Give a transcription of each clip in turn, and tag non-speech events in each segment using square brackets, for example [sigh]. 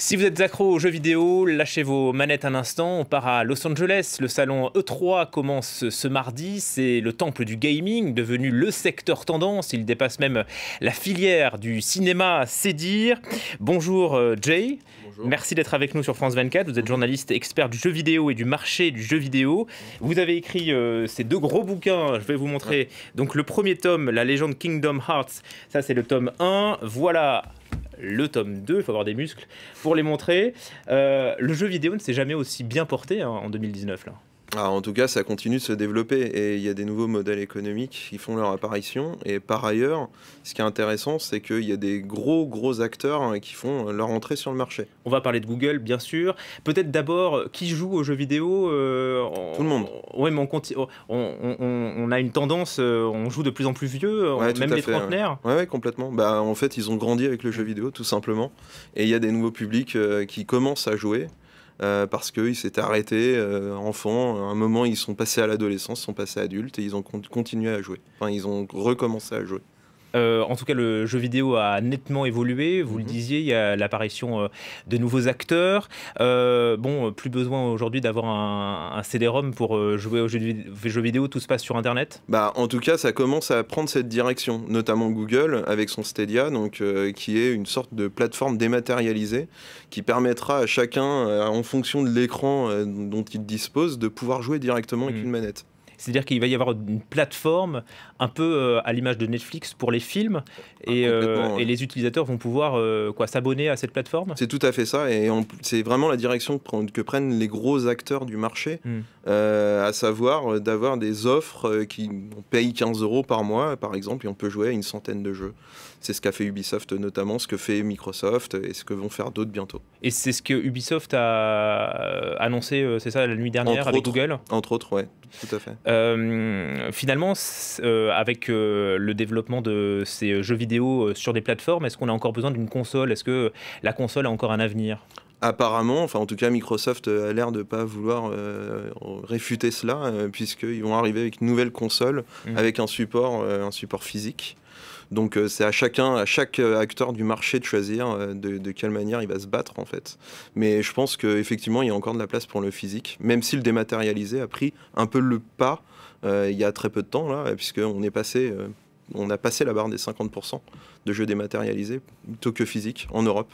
Si vous êtes accro aux jeux vidéo, lâchez vos manettes un instant, on part à Los Angeles, le salon E3 commence ce mardi, c'est le temple du gaming, devenu le secteur tendance, il dépasse même la filière du cinéma, c'est dire. Bonjour euh, Jay, merci d'être avec nous sur France 24, vous êtes journaliste expert du jeu vidéo et du marché du jeu vidéo. Vous avez écrit euh, ces deux gros bouquins, je vais vous montrer, donc le premier tome, La légende Kingdom Hearts, ça c'est le tome 1, voilà le tome 2, il faut avoir des muscles pour les montrer. Euh, le jeu vidéo ne s'est jamais aussi bien porté hein, en 2019 là en tout cas, ça continue de se développer et il y a des nouveaux modèles économiques qui font leur apparition. Et par ailleurs, ce qui est intéressant, c'est qu'il y a des gros, gros acteurs hein, qui font euh, leur entrée sur le marché. On va parler de Google, bien sûr. Peut-être d'abord, euh, qui joue aux jeux vidéo euh, Tout le monde. Oui, mais on, on, a une tendance, on joue de plus en plus vieux, même les trentenaires. Oui, complètement. Bah, en fait, ils ont grandi avec le jeu mm. vidéo, tout simplement. Et il y a des nouveaux publics qui commencent à jouer. Euh, parce qu'ils s'étaient arrêtés enfant, euh, enfants. À un moment, ils sont passés à l'adolescence, ils sont passés adultes et ils ont continué à jouer. Enfin, ils ont recommencé à jouer. Euh, en tout cas, le jeu vidéo a nettement évolué. Vous le mhm. disiez, il y a l'apparition euh, de nouveaux acteurs. Euh, bon, plus besoin aujourd'hui d'avoir un, CD-ROM pour jouer aux jeux, vidéo. Tout se passe sur Internet. Bah, en tout cas, ça commence à prendre cette direction, notamment Google avec son Stadia, donc qui est une sorte de plateforme dématérialisée qui permettra à chacun, en fonction de l'écran dont il dispose, de pouvoir jouer directement avec mhm. une manette. C'est-à-dire qu'il va y avoir une plateforme un peu euh, à l'image de Netflix pour les films ah, euh, et, les utilisateurs vont pouvoir euh, s'abonner à cette plateforme. C'est tout à fait ça et c'est vraiment la direction que prennent les gros acteurs du marché. Hmm. Euh, à savoir euh, d'avoir des offres euh, qui on paye 15 euros par mois, par exemple, et on peut jouer à une centaine de jeux. C'est ce qu'a fait Ubisoft notamment, ce que fait Microsoft et ce que vont faire d'autres bientôt. Et c'est ce que Ubisoft a annoncé, c'est ça, la nuit dernière avec Google Entre autres, oui, tout à fait. finalement, avec le développement de ces jeux vidéo sur des plateformes, est-ce qu'on a encore besoin d'une console Est-ce que la console a encore un avenir apparemment, enfin en tout cas Microsoft euh, a l'air de ne pas vouloir euh, réfuter cela, euh, puisqu'ils vont arriver avec une nouvelle console, mhm. avec un support, un support physique. Donc c'est à chacun, à chaque acteur du marché de choisir de, quelle manière il va se battre en fait. Mais je pense qu'effectivement il y a encore de la place pour le physique, même si le dématérialisé a pris un peu le pas il y a très peu de temps là, puisqu'on est passé on a passé la barre des 50% de jeux dématérialisés plutôt que physiques en Europe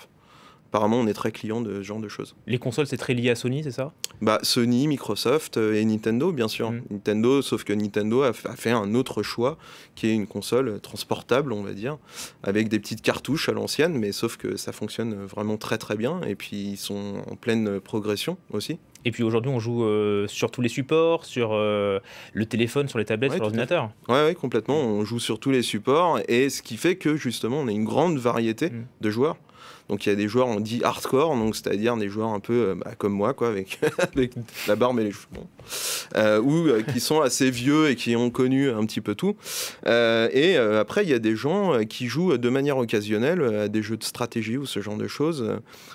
apparemment, on est très client de ce genre de choses. Les consoles, c'est très lié à Sony, c'est ça bah, Sony, Microsoft euh, et Nintendo, bien sûr. Mm. Nintendo, sauf que Nintendo a, fait un autre choix, qui est une console transportable, on va dire, avec des petites cartouches à l'ancienne, mais sauf que ça fonctionne vraiment très très bien. Et puis, ils sont en pleine progression aussi. Et puis aujourd'hui, on joue euh, sur tous les supports, sur euh, le téléphone, sur les tablettes, sur l'ordinateur. Oui, ouais, complètement. On joue sur tous les supports. Et ce qui fait que justement, on a une grande variété mm. de joueurs. Donc il y a des joueurs, on dit hardcore, donc c'est-à-dire des joueurs un peu euh, bah, comme moi, quoi, [laughs] avec, la barbe et les cheveux, ou qui sont assez vieux et qui ont connu un petit peu tout. et après, il y a des gens qui jouent de manière occasionnelle à des jeux de stratégie ou ce genre de choses,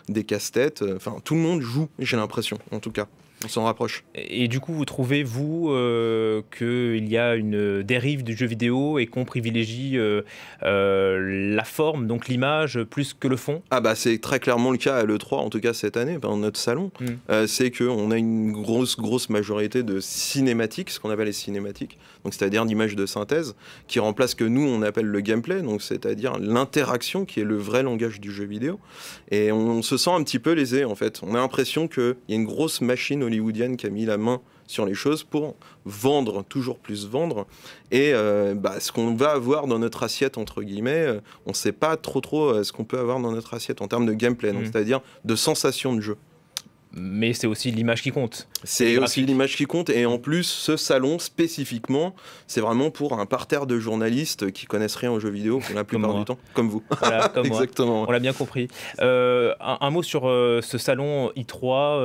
des casse-têtes. Enfin, tout le monde joue, j'ai l'impression, en tout cas. 보십시오. On s'en rapproche. Et, du coup, vous trouvez, vous, euh, qu'il y a une dérive du jeu vidéo et qu'on privilégie euh, euh, la forme, donc l'image, plus que le fond Ah bah c'est très clairement le cas à l'E3, en tout cas cette année, dans notre salon. Hmm. c'est c'est qu'on a une grosse, grosse majorité de cinématiques, ce qu'on appelle les cinématiques, donc c'est-à-dire l'image de synthèse, qui ce que nous, on appelle le gameplay, donc c'est-à-dire l'interaction qui est le vrai langage du jeu vidéo. Et on, se sent un petit peu lésé, en fait. On a l'impression qu'il y a une grosse machine au hollywoodienne qui a mis la main sur les choses pour vendre, toujours plus vendre. Et euh, bah, ce qu'on va avoir dans notre assiette, entre guillemets, euh, on ne sait pas trop trop euh, ce qu'on peut avoir dans notre assiette en termes de gameplay, mm. c'est-à-dire de sensation de jeu mais c'est aussi l'image qui compte. C'est aussi l'image qui compte, et en plus, ce salon spécifiquement, c'est vraiment pour un parterre de journalistes qui connaissent rien aux jeux vidéo la plupart du temps, comme vous. Voilà, [laughs] comme Exactement. On l'a bien compris. Euh, un, mot sur euh, ce salon 3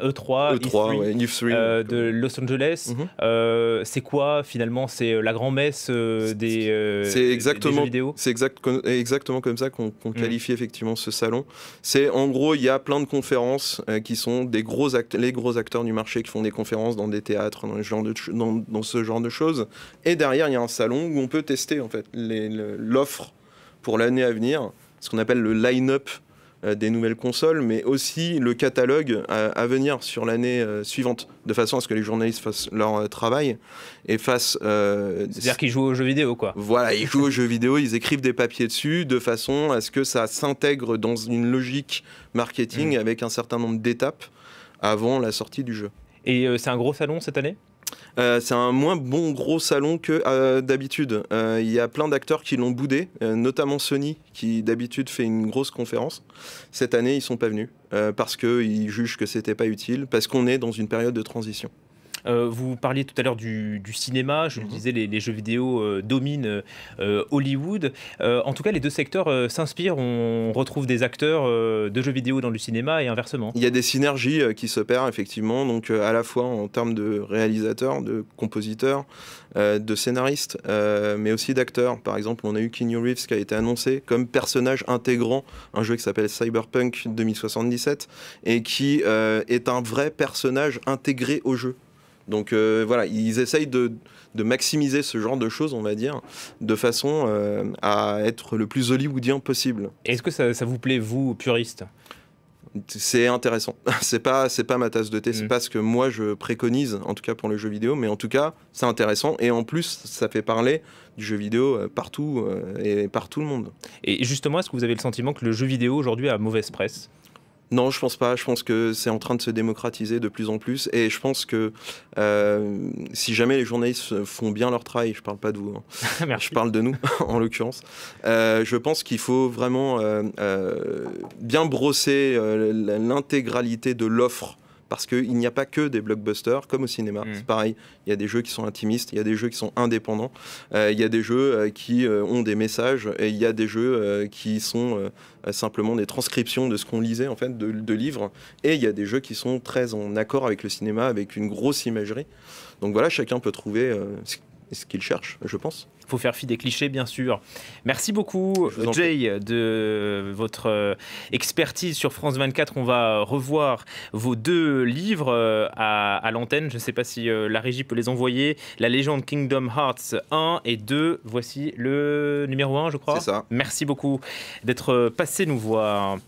E3, E3 de Los Angeles. Mhm. Euh, c'est quoi finalement C'est la grand-messe des, jeux vidéo C'est exact, exactement comme ça qu'on mm. qualifie effectivement ce salon. C'est en gros, il y a plein de conférences qui qui sont des gros les gros acteurs du marché qui font des conférences dans des théâtres, dans, ce genre de choses. Et derrière, il y a un salon où on peut tester en fait l'offre pour l'année à venir, ce qu'on appelle le line-up euh, des nouvelles consoles, mais aussi le catalogue à, venir sur l'année euh, suivante, de façon à ce que les journalistes fassent leur euh, travail et fassent... C'est-à-dire qu'ils jouent aux jeux vidéo, quoi. Voilà, ils jouent aux jeux vidéo, ils écrivent des papiers dessus, de façon à ce que ça s'intègre dans une logique marketing mm. avec un certain nombre d'étapes avant la sortie du jeu. Et c'est un gros salon cette année euh, c'est un moins bon gros salon que euh, d'habitude. Euh, il y a plein d'acteurs qui l'ont boudé, notamment Sony, qui d'habitude fait une grosse conférence. Cette année, ils sont pas venus parce qu'ils jugent que ce n'était pas utile, parce qu'on est dans une période de transition. Euh, vous parliez tout à l'heure du, cinéma, je vous mhm. disais, les, jeux vidéo euh, dominent euh, Hollywood. en tout cas, les deux secteurs s'inspirent, on retrouve des acteurs de jeux vidéo dans le cinéma et inversement. Il y a des synergies qui s'opèrent effectivement, donc à la fois en termes de réalisateurs, de compositeurs, de scénaristes, mais aussi d'acteurs. Par exemple, on a eu Keanu Reeves qui a été annoncé comme personnage intégrant un jeu qui s'appelle Cyberpunk 2077 et qui est un vrai personnage intégré au jeu. Donc euh, voilà, ils essayent de, maximiser ce genre de choses, on va dire, de façon euh, à être le plus hollywoodien possible. Est-ce que ça, vous plaît, vous, puriste c'est intéressant. [laughs] c'est pas c'est pas ma tasse de thé, c'est mm. pas ce que moi je préconise en tout cas pour le jeu vidéo, mais en tout cas, c'est intéressant et en plus ça fait parler du jeu vidéo euh, partout et par tout le monde. Et justement, est-ce que vous avez le sentiment que le jeu vidéo aujourd'hui a mauvaise presse non, je pense pas. Je pense que c'est en train de se démocratiser de plus en plus. Et je pense que euh, si jamais les journalistes font bien leur travail, je parle pas de vous, hein. [laughs] je parle de nous [laughs] en l'occurrence, euh, je pense qu'il faut vraiment euh, bien brosser l'intégralité de l'offre parce qu'il n'y a pas que des blockbusters, comme au cinéma. Mm. C'est pareil, il y a des jeux qui sont intimistes, il y a des jeux qui sont indépendants, euh, il y a des jeux euh, qui euh, ont des messages, et il y a des jeux qui sont simplement des transcriptions de ce qu'on lisait, en fait, de livres, et il y a des jeux qui sont très en accord avec le cinéma, avec une grosse imagerie. Donc voilà, chacun peut trouver ce qu'il cherchent, je pense. Il faut faire fi des clichés, bien sûr. Merci beaucoup, Jay, de votre euh, expertise sur France 24. On va revoir vos deux livres euh, à, à l'antenne. Je ne sais pas si euh, la régie peut les envoyer. La légende Kingdom Hearts 1 et 2. Voici le numéro 1, je crois. C'est ça. Merci beaucoup d'être passé nous voir.